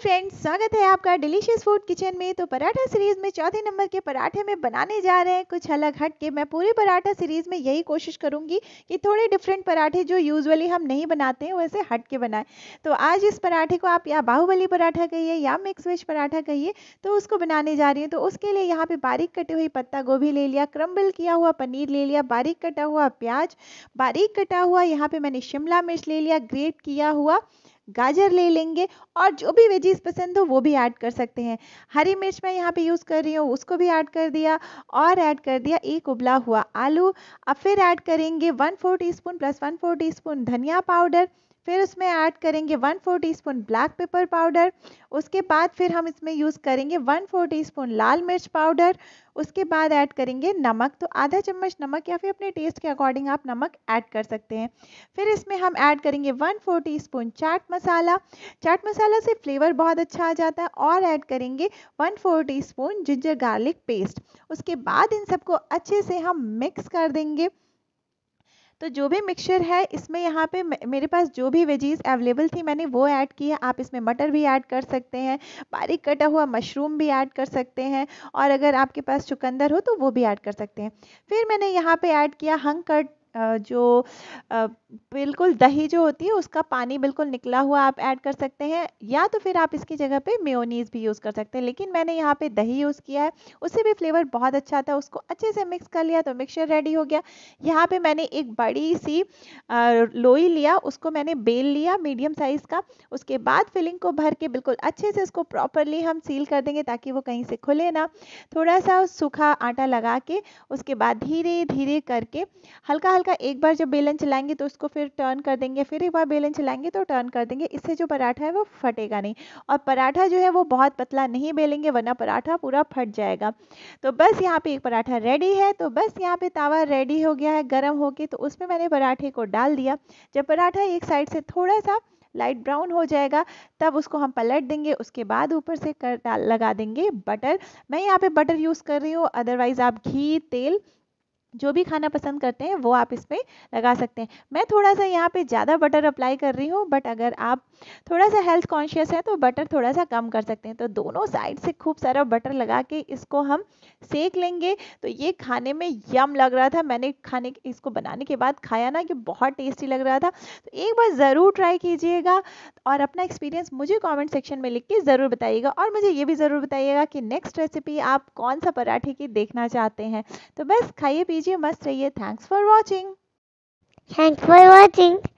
friends स्वागत है आपका डिलीशियस फूड किचन में तो पराठा सीरीज़ में चौथे नंबर के पराठे में बनाने जा रहे हैं कुछ अलग हट के मैं पूरे पराठा सीरीज़ में यही कोशिश करूंगी कि थोड़े डिफरेंट पराठे जो यूजुअली हम नहीं बनाते हैं वैसे हट के बनाएं तो आज इस पराठे को आप या बाहुबली पराठा कहिए या मिक्स वेज पराठा कहिए तो उसको बनाने जा रही है तो उसके लिए यहाँ पर बारीक कटी हुई पत्ता गोभी ले लिया क्रम्बल किया हुआ पनीर ले लिया बारीक कटा हुआ प्याज बारीक कटा हुआ यहाँ पर मैंने शिमला मिर्च ले लिया ग्रेट किया हुआ गाजर ले लेंगे और जो भी वेजीज पसंद हो वो भी ऐड कर सकते हैं हरी मिर्च मैं यहाँ पे यूज़ कर रही हूँ उसको भी ऐड कर दिया और ऐड कर दिया एक उबला हुआ आलू अब फिर ऐड करेंगे one four teaspoon plus one four teaspoon धनिया पाउडर फिर उसमें ऐड करेंगे one four teaspoon black pepper powder उसके बाद फिर हम इसमें यूज़ करेंगे वन फोर टी स्पून लाल मिर्च पाउडर उसके बाद ऐड करेंगे नमक तो आधा चम्मच नमक या फिर अपने टेस्ट के अकॉर्डिंग आप नमक ऐड कर सकते हैं फिर इसमें हम ऐड करेंगे वन फोर टी स्पून चाट मसाला चाट मसाला से फ्लेवर बहुत अच्छा आ जाता है और ऐड करेंगे one four teaspoon ginger garlic paste उसके बाद इन सबको अच्छे से हम मिक्स कर देंगे तो जो भी मिक्सचर है इसमें यहाँ पे मेरे पास जो भी वेजीज अवेलेबल थी मैंने वो ऐड की है आप इसमें मटर भी ऐड कर सकते हैं बारीक कटा हुआ मशरूम भी ऐड कर सकते हैं और अगर आपके पास चुकंदर हो तो वो भी ऐड कर सकते हैं फिर मैंने यहाँ पे ऐड किया हंग कट जो बिल्कुल दही जो होती है उसका पानी बिल्कुल निकला हुआ आप ऐड कर सकते हैं या तो फिर आप इसकी जगह पे मेयोनीज़ भी यूज़ कर सकते हैं लेकिन मैंने यहाँ पे दही यूज़ किया है उससे भी फ्लेवर बहुत अच्छा था उसको अच्छे से मिक्स कर लिया तो मिक्सचर रेडी हो गया यहाँ पे मैंने एक बड़ी सी लोई लिया उसको मैंने बेल लिया मीडियम साइज़ का उसके बाद फिलिंग को भर के बिल्कुल अच्छे से उसको प्रॉपरली हम सील कर देंगे ताकि वो कहीं से खुले ना थोड़ा सा सूखा आटा लगा के उसके बाद धीरे धीरे करके हल्का हल्का हल्का एक बार जब बेलन चलाएंगे तो उसको फिर टर्न कर देंगे फिर एक बार बेलन चलाएंगे तो टर्न कर देंगे इससे जो पराठा है वो फटेगा नहीं और पराठा जो है वो बहुत पतला नहीं बेलेंगे वरना पराठा पूरा फट जाएगा तो बस यहाँ पे एक पराठा रेडी है तो बस यहाँ पे तावा रेडी हो गया है गर्म होके तो उसमें मैंने पराठे को डाल दिया जब पराठा एक साइड से थोड़ा सा लाइट ब्राउन हो जाएगा तब उसको हम पलट देंगे उसके बाद ऊपर से कर लगा देंगे बटर मैं यहाँ पे बटर यूज़ कर रही हूँ अदरवाइज़ आप घी तेल जो भी खाना पसंद करते हैं वो आप इसमें लगा सकते हैं मैं थोड़ा सा यहाँ पे ज़्यादा बटर अप्लाई कर रही हूँ बट अगर आप थोड़ा सा हेल्थ कॉन्शियस है तो बटर थोड़ा सा कम कर सकते हैं तो दोनों साइड से खूब सारा बटर लगा के इसको हम सेक लेंगे तो ये खाने में यम लग रहा था मैंने खाने इसको बनाने के बाद खाया ना कि बहुत टेस्टी लग रहा था तो एक बार ज़रूर ट्राई कीजिएगा और अपना एक्सपीरियंस मुझे कमेंट सेक्शन में लिख के ज़रूर बताइएगा और मुझे ये भी ज़रूर बताइएगा कि नेक्स्ट रेसिपी आप कौन सा पराठे की देखना चाहते हैं तो बस खाइए पीजिए मस्त रहिए thanks for watching thanks for watching